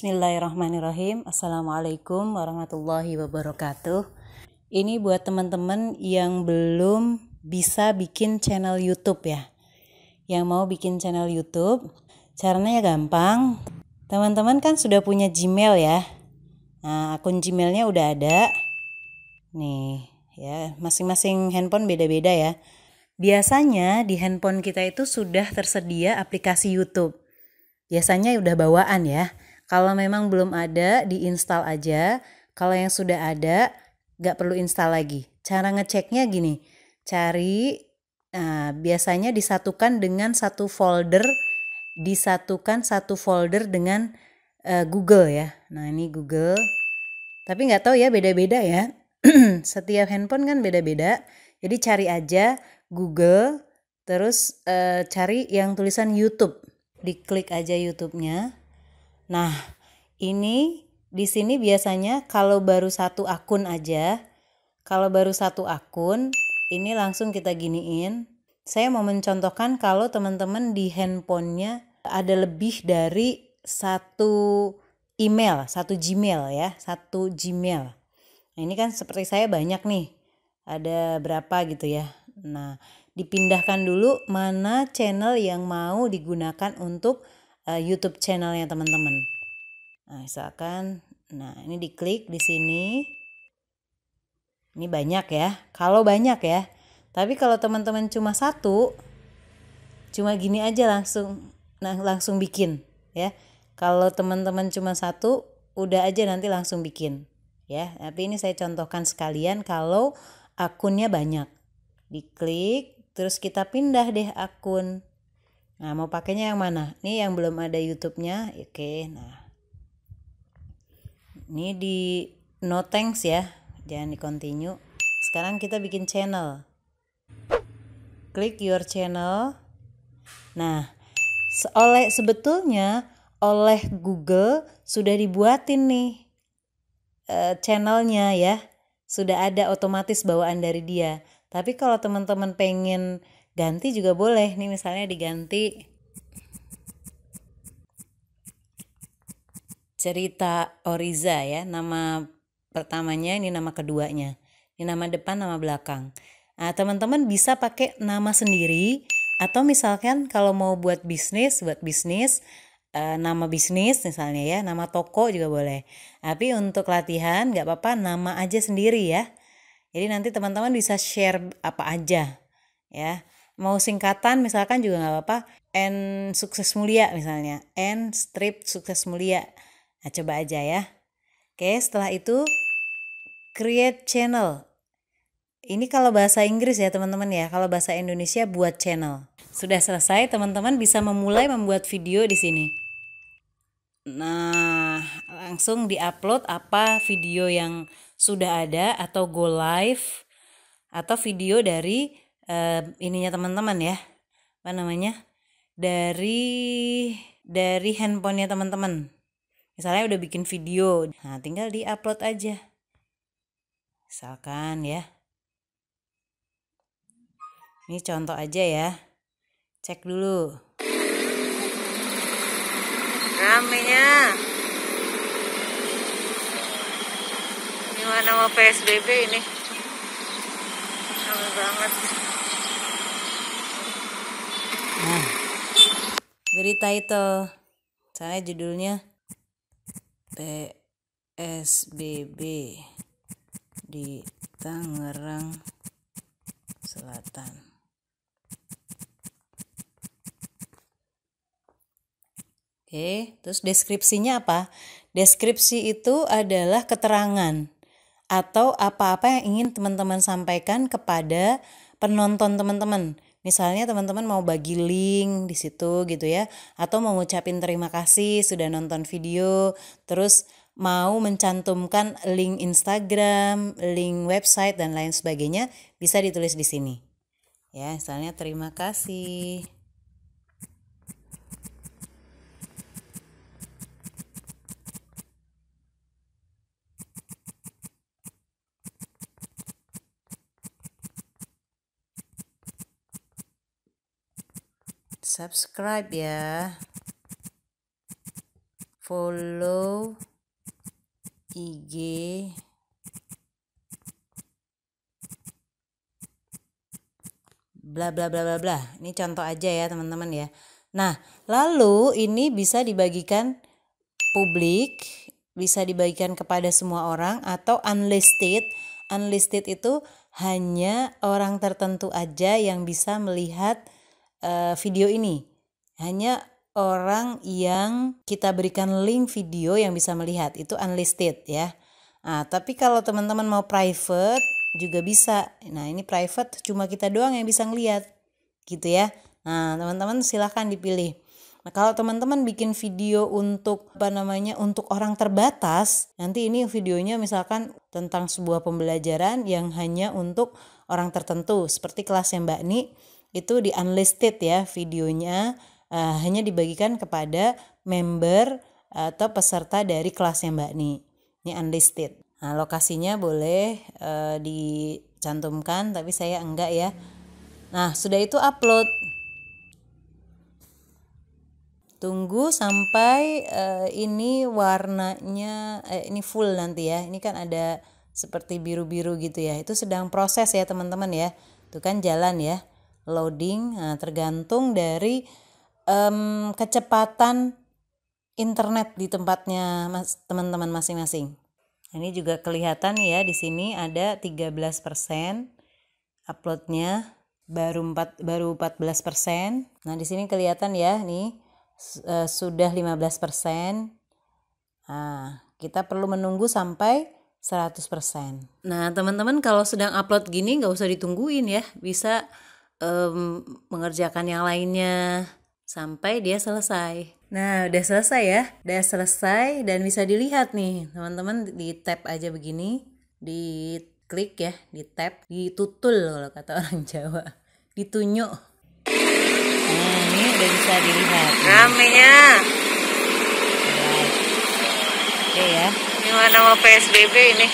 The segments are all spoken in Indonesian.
Bismillahirrahmanirrahim. Assalamualaikum warahmatullahi wabarakatuh. Ini buat teman-teman yang belum bisa bikin channel YouTube ya. Yang mau bikin channel YouTube, caranya gampang. Teman-teman kan sudah punya Gmail ya. Nah, akun Gmailnya udah ada. Nih, ya, masing-masing handphone beda-beda ya. Biasanya di handphone kita itu sudah tersedia aplikasi YouTube. Biasanya udah bawaan ya. Kalau memang belum ada, diinstal aja. Kalau yang sudah ada, nggak perlu install lagi. Cara ngeceknya gini, cari nah, biasanya disatukan dengan satu folder, disatukan satu folder dengan uh, Google ya. Nah ini Google, tapi nggak tahu ya beda-beda ya. Setiap handphone kan beda-beda, jadi cari aja Google, terus uh, cari yang tulisan YouTube, diklik aja YouTube-nya. Nah, ini di sini biasanya kalau baru satu akun aja, kalau baru satu akun, ini langsung kita giniin. Saya mau mencontohkan kalau teman-teman di handphonenya ada lebih dari satu email, satu Gmail ya, satu Gmail. Nah, ini kan seperti saya banyak nih, ada berapa gitu ya. Nah, dipindahkan dulu mana channel yang mau digunakan untuk uh, YouTube channelnya teman-teman. Nah, misalkan, nah ini diklik di sini. Ini banyak ya, kalau banyak ya. Tapi kalau teman-teman cuma satu, cuma gini aja langsung, nah langsung bikin ya. Kalau teman-teman cuma satu, udah aja nanti langsung bikin ya. Tapi ini saya contohkan sekalian kalau akunnya banyak. Diklik, terus kita pindah deh akun. Nah, mau pakainya yang mana? Ini yang belum ada YouTube-nya. Oke, nah. Ini di no thanks ya. Jangan di continue. Sekarang kita bikin channel. Klik your channel. Nah, oleh sebetulnya oleh Google sudah dibuatin nih uh, channelnya ya. Sudah ada otomatis bawaan dari dia. Tapi kalau teman-teman pengen ganti juga boleh nih misalnya diganti cerita Oriza ya nama pertamanya ini nama keduanya ini nama depan nama belakang nah, teman-teman bisa pakai nama sendiri atau misalkan kalau mau buat bisnis buat bisnis eh, nama bisnis misalnya ya nama toko juga boleh tapi untuk latihan nggak apa-apa nama aja sendiri ya jadi nanti teman-teman bisa share apa aja ya mau singkatan misalkan juga nggak apa-apa N sukses mulia misalnya N strip sukses mulia nah coba aja ya oke setelah itu create channel ini kalau bahasa Inggris ya teman-teman ya kalau bahasa Indonesia buat channel sudah selesai teman-teman bisa memulai membuat video di sini Nah, langsung diupload apa video yang sudah ada atau go live atau video dari uh, ininya teman-teman ya apa namanya dari dari handphonenya teman-teman misalnya udah bikin video nah tinggal di upload aja misalkan ya ini contoh aja ya cek dulu ramenya gimana mau PSBB ini ramai banget Nah, beri title. Saya judulnya PSBB di Tangerang Selatan. Oke, terus deskripsinya apa? Deskripsi itu adalah keterangan atau apa-apa yang ingin teman-teman sampaikan kepada penonton teman-teman. Misalnya teman-teman mau bagi link di situ gitu ya atau mau ngucapin terima kasih sudah nonton video, terus mau mencantumkan link Instagram, link website dan lain sebagainya bisa ditulis di sini. Ya, misalnya terima kasih. subscribe ya follow IG bla bla bla bla bla ini contoh aja ya teman-teman ya nah lalu ini bisa dibagikan publik bisa dibagikan kepada semua orang atau unlisted unlisted itu hanya orang tertentu aja yang bisa melihat uh, video ini. Hanya orang yang kita berikan link video yang bisa melihat itu unlisted ya. Nah, tapi kalau teman-teman mau private juga bisa. Nah, ini private cuma kita doang yang bisa ngelihat. Gitu ya. Nah, teman-teman silahkan dipilih. Nah, kalau teman-teman bikin video untuk apa namanya untuk orang terbatas, nanti ini videonya misalkan tentang sebuah pembelajaran yang hanya untuk orang tertentu, seperti kelas yang Mbak ini itu di unlisted ya videonya uh, hanya dibagikan kepada member atau peserta dari kelasnya Mbak Ni. Ini unlisted. Nah, lokasinya boleh uh, dicantumkan tapi saya enggak ya. Nah, sudah itu upload. Tunggu sampai uh, ini warnanya eh, ini full nanti ya. Ini kan ada seperti biru-biru gitu ya. Itu sedang proses ya teman-teman ya. Itu kan jalan ya loading nah, tergantung dari um, kecepatan internet di tempatnya mas, teman-teman masing-masing. Ini juga kelihatan ya di sini ada 13% uploadnya baru 4 baru 14%. Nah, di sini kelihatan ya nih uh, sudah 15%. Nah, kita perlu menunggu sampai 100%. Nah, teman-teman kalau sedang upload gini nggak usah ditungguin ya, bisa um, mengerjakan yang lainnya sampai dia selesai. Nah, udah selesai ya. Udah selesai dan bisa dilihat nih, teman-teman di tap aja begini, di klik ya, di tab, ditutul kalau kata orang Jawa. ditunjuk. Nah, ini udah bisa dilihat. Ramenya. Oke ya. Ini warna mau PSBB ini?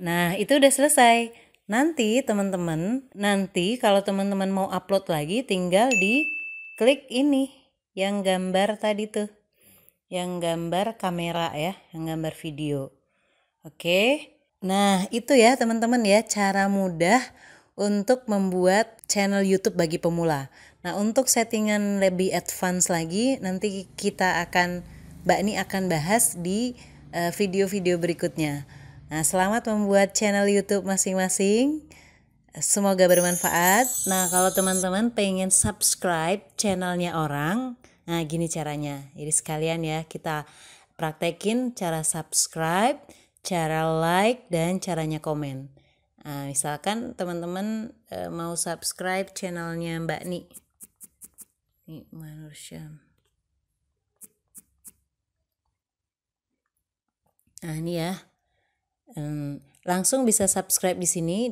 Nah, itu udah selesai. Nanti teman-teman, nanti kalau teman-teman mau upload lagi tinggal di klik ini yang gambar tadi tuh. Yang gambar kamera ya, yang gambar video. Oke. Nah, itu ya teman-teman ya cara mudah untuk membuat channel YouTube bagi pemula. Nah, untuk settingan lebih advance lagi nanti kita akan Mbak Ni akan bahas di eh, video-video berikutnya. Nah, selamat membuat channel YouTube masing-masing. Semoga bermanfaat. Nah, kalau teman-teman pengen subscribe channelnya orang, nah gini caranya. Jadi sekalian ya kita praktekin cara subscribe, cara like, dan caranya komen. Nah, misalkan teman-teman e, mau subscribe channelnya Mbak Ni. Ni manusia. Nah, ini ya langsung bisa subscribe di sini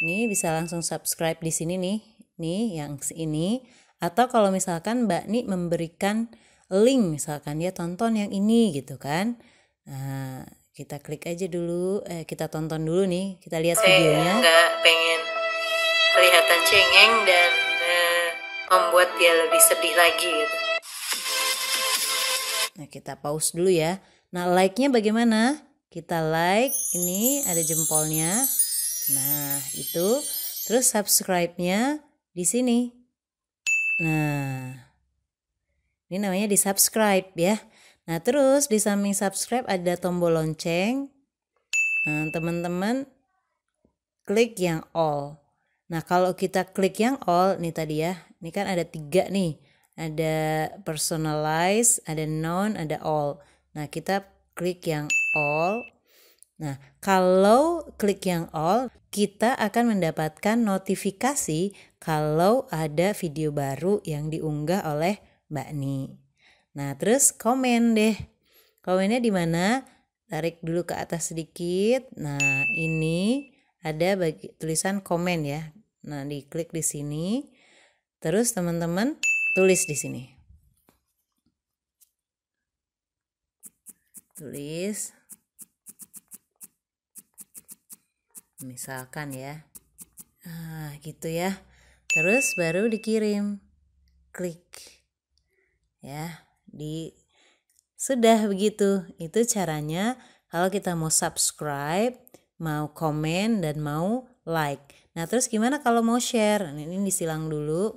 nih bisa langsung subscribe di sini nih nih yang ini atau kalau misalkan Mbak Nih memberikan link misalkan dia tonton yang ini gitu kan nah kita klik aja dulu eh, kita tonton dulu nih kita lihat Saya videonya nggak pengen kelihatan cengeng dan eh, membuat dia lebih sedih lagi gitu nah kita pause dulu ya nah like nya bagaimana kita like ini ada jempolnya nah itu terus subscribe-nya di sini nah ini namanya di subscribe ya nah terus di samping subscribe ada tombol lonceng nah teman-teman klik yang all nah kalau kita klik yang all nih tadi ya ini kan ada tiga nih ada personalize ada non ada all nah kita klik yang all. Nah, kalau klik yang all, kita akan mendapatkan notifikasi kalau ada video baru yang diunggah oleh Mbak Ni. Nah, terus komen deh. Komennya di mana? Tarik dulu ke atas sedikit. Nah, ini ada bagi tulisan komen ya. Nah, diklik di sini. Terus teman-teman tulis di sini. Tulis misalkan ya nah, gitu ya terus baru dikirim klik ya di sudah begitu itu caranya kalau kita mau subscribe mau komen dan mau like nah terus gimana kalau mau share nah, ini disilang dulu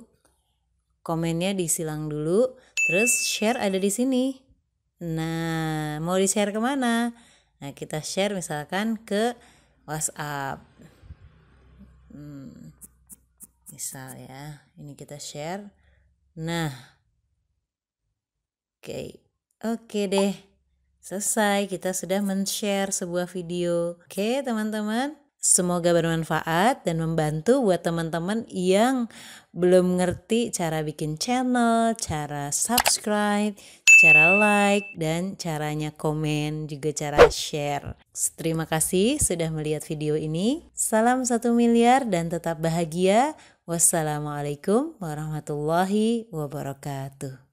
komennya disilang dulu terus share ada di sini nah mau di share kemana nah kita share misalkan ke WhatsApp. Hmm, misal ya, ini kita share. Nah, oke, okay. oke okay deh. Selesai, kita sudah men-share sebuah video. Oke, okay, teman-teman. Semoga bermanfaat dan membantu buat teman-teman yang belum ngerti cara bikin channel, cara subscribe, cara like dan caranya komen juga cara share. Terima kasih sudah melihat video ini. Salam satu miliar dan tetap bahagia. Wassalamualaikum warahmatullahi wabarakatuh.